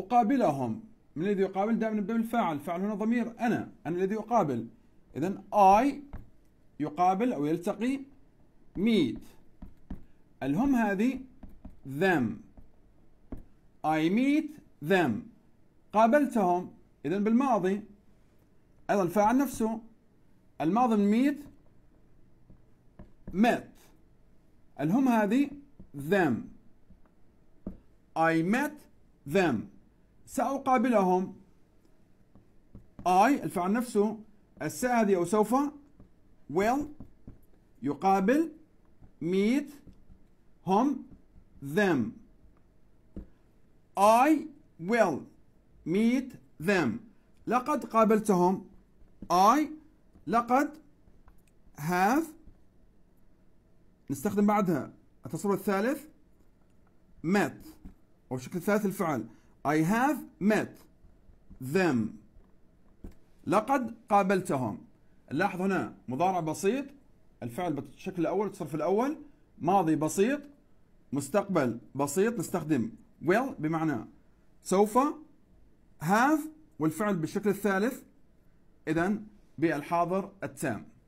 أقابلهم من الذي يقابل دائما بالفاعل فعل هنا ضمير أنا أنا الذي أقابل إذا I يقابل أو يلتقي meet الهم هذه them I meet them قابلتهم إذا بالماضي أيضا الفاعل نفسه الماضي من meet met الهم هذه them I met them سأقابلهم I الفعل نفسه الساء هذه أو سوف will يقابل meet هم them I will meet them لقد قابلتهم I لقد have نستخدم بعدها التصرف الثالث met أو الشكل الثالث الفعل I have met them لقد قابلتهم نلاحظ هنا مضارع بسيط الفعل بالشكل الأول والصرف الأول ماضي بسيط مستقبل بسيط نستخدم will بمعنى سوف have والفعل بالشكل الثالث إذا بالحاضر التام